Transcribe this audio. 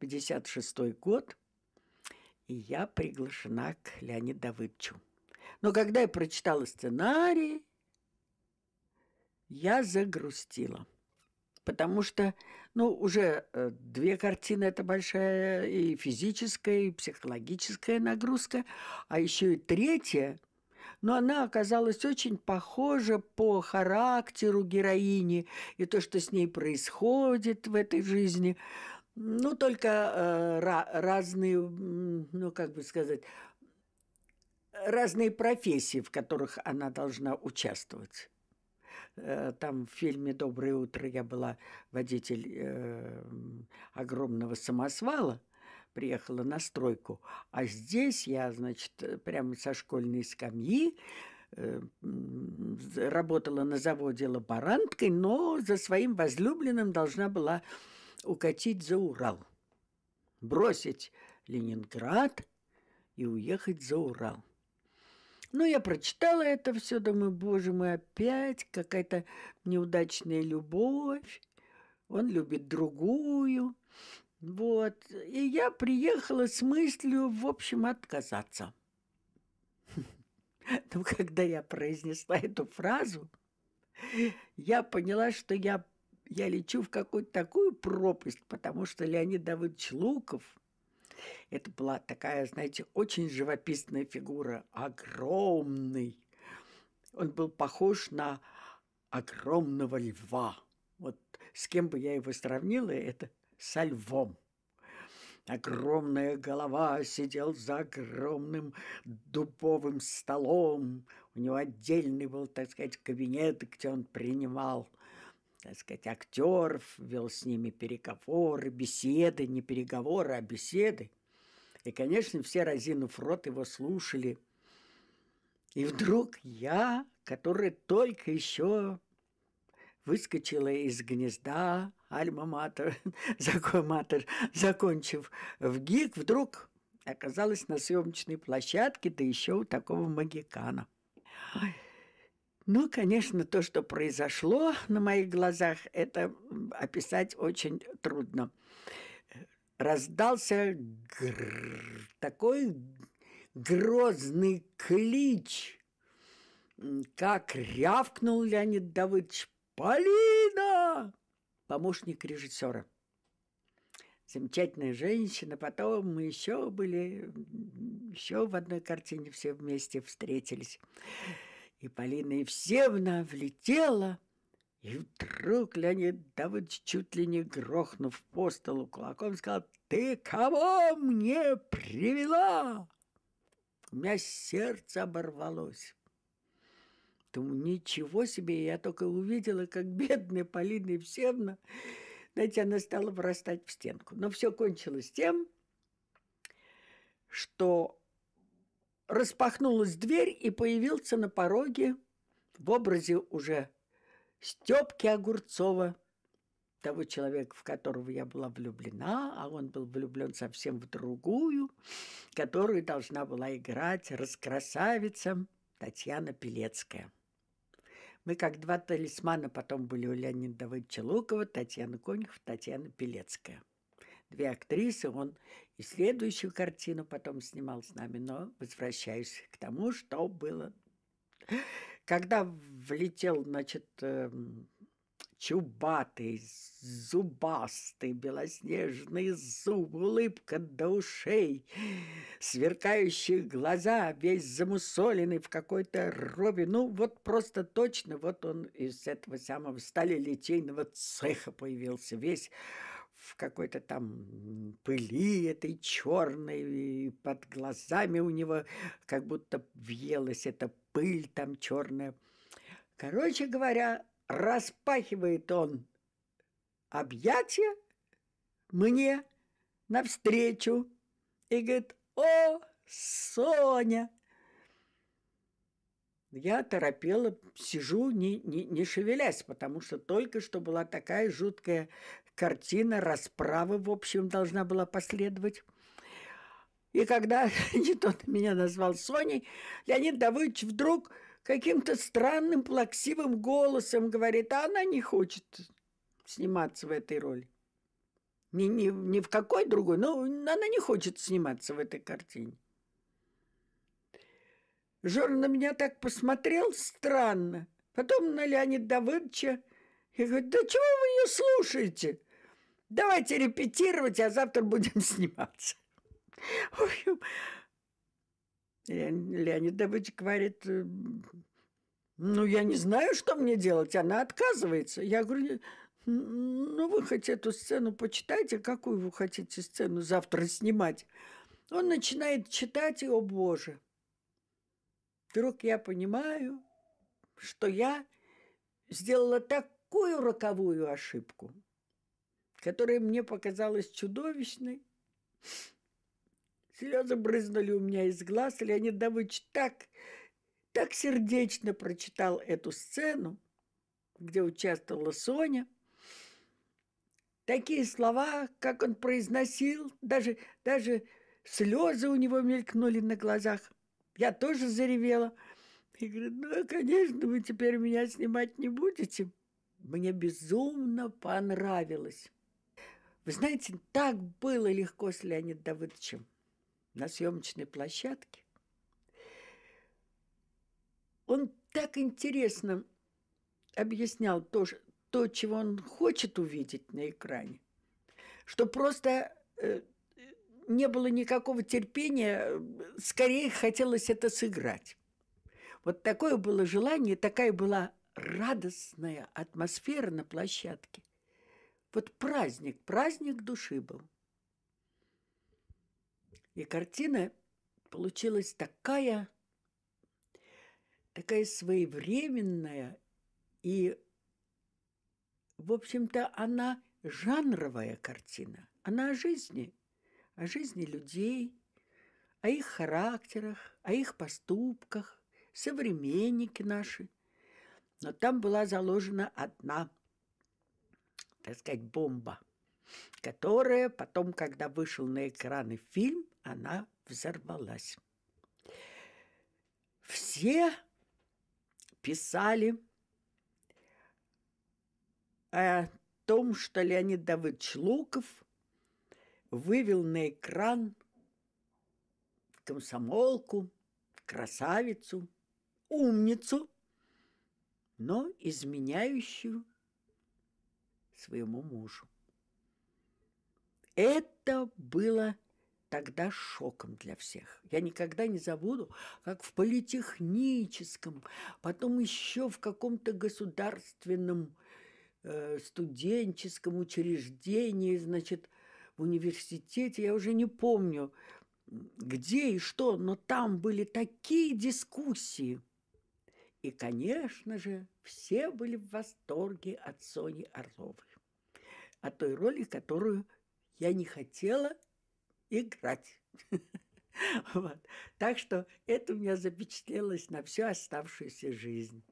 56 год, и я приглашена к Леониду Давыдовичу. Но когда я прочитала сценарий, я загрустила. Потому что, ну, уже э, две картины – это большая и физическая, и психологическая нагрузка, а еще и третья – но она оказалась очень похожа по характеру героини и то, что с ней происходит в этой жизни. Ну, только э, разные, ну, как бы сказать, разные профессии, в которых она должна участвовать. Э, там в фильме «Доброе утро» я была водитель э, огромного самосвала, приехала на стройку. А здесь я, значит, э, прямо со школьной скамьи э, работала на заводе лаборанткой, но за своим возлюбленным должна была укатить за Урал, бросить Ленинград и уехать за Урал. Ну, я прочитала это все, думаю, боже мой, опять какая-то неудачная любовь. Он любит другую. Вот. И я приехала с мыслью, в общем, отказаться. Но когда я произнесла эту фразу, я поняла, что я я лечу в какую-то такую пропасть, потому что Леонид Давыдович Луков, это была такая, знаете, очень живописная фигура, огромный. Он был похож на огромного льва. Вот с кем бы я его сравнила, это со львом. Огромная голова сидел за огромным дубовым столом. У него отдельный был, так сказать, кабинет, где он принимал так сказать, актеров, вел с ними переговоры, беседы, не переговоры, а беседы. И, конечно, все, разинув рот, его слушали. И вдруг я, который только еще выскочила из гнезда Альма-Матер, закон, матер, закончив в ГИК, вдруг оказалась на съемочной площадке, да еще у такого магикана. Ой. Ну, конечно, то, что произошло на моих глазах, это описать очень трудно. Раздался грррр, такой грозный клич, как рявкнул Леонид Давыдович «Полина!» Помощник режиссера. Замечательная женщина. Потом мы еще были, еще в одной картине все вместе встретились. И Полина Евсевна влетела, и вдруг Леонид Давыдович, чуть ли не грохнув по столу кулаком, сказал, «Ты кого мне привела?» У меня сердце оборвалось. Думаю, ничего себе, я только увидела, как бедная Полина Евсевна, знаете, она стала врастать в стенку. Но все кончилось тем, что распахнулась дверь, и появился на пороге в образе уже Степки Огурцова, того человека, в которого я была влюблена, а он был влюблен совсем в другую, которую должна была играть раскрасавица Татьяна Пелецкая. Мы как два талисмана потом были у Леонида Давыдовича Лукова, Татьяна Конюхов, Татьяна Пелецкая две актрисы, он и следующую картину потом снимал с нами, но возвращаюсь к тому, что было. Когда влетел, значит, эм, чубатый, зубастый, белоснежный зуб, улыбка до ушей, сверкающие глаза, весь замусоленный в какой-то робе. Ну, вот просто точно, вот он из этого самого стали литейного цеха появился, весь в какой-то там пыли этой черной, и под глазами у него как будто въелась эта пыль там черная. Короче говоря, распахивает он объятия мне навстречу и говорит, о, Соня! Я торопела, сижу, не, не, не шевелясь, потому что только что была такая жуткая картина расправы, в общем, должна была последовать. И когда не тот меня назвал Соней, Леонид Давыдович вдруг каким-то странным плаксивым голосом говорит, а она не хочет сниматься в этой роли. не не не в какой другой, но она не хочет сниматься в этой картине. Жор на меня так посмотрел странно, потом на Леонида Давыдовича и говорит, да чего вы ее слушаете? Давайте репетировать, а завтра будем сниматься. В общем, Леонид Давыдович говорит, ну, я не знаю, что мне делать. Она отказывается. Я говорю, ну, вы хоть эту сцену почитайте, какую вы хотите сцену завтра снимать. Он начинает читать, и, о боже, вдруг я понимаю, что я сделала такую роковую ошибку – которая мне показалась чудовищной. Слезы брызнули у меня из глаз. Леонид Давыдович так, так сердечно прочитал эту сцену, где участвовала Соня. Такие слова, как он произносил, даже, даже слезы у него мелькнули на глазах. Я тоже заревела. И говорит, ну, а, конечно, вы теперь меня снимать не будете. Мне безумно понравилось. Вы знаете, так было легко с Леонидом Давыдовичем на съемочной площадке. Он так интересно объяснял то, то чего он хочет увидеть на экране, что просто э, не было никакого терпения, скорее хотелось это сыграть. Вот такое было желание, такая была радостная атмосфера на площадке. Вот праздник, праздник души был. И картина получилась такая, такая своевременная, и, в общем-то, она жанровая картина. Она о жизни, о жизни людей, о их характерах, о их поступках, современники наши. Но там была заложена одна так сказать, бомба, которая потом, когда вышел на экраны фильм, она взорвалась. Все писали о том, что Леонид Давыдович Луков вывел на экран комсомолку, красавицу, умницу, но изменяющую своему мужу. Это было тогда шоком для всех. Я никогда не забуду, как в политехническом, потом еще в каком-то государственном э, студенческом учреждении, значит, в университете, я уже не помню, где и что, но там были такие дискуссии – и, конечно же, все были в восторге от Сони Орловой, от той роли, которую я не хотела играть. Так что это у меня запечатлелось на всю оставшуюся жизнь.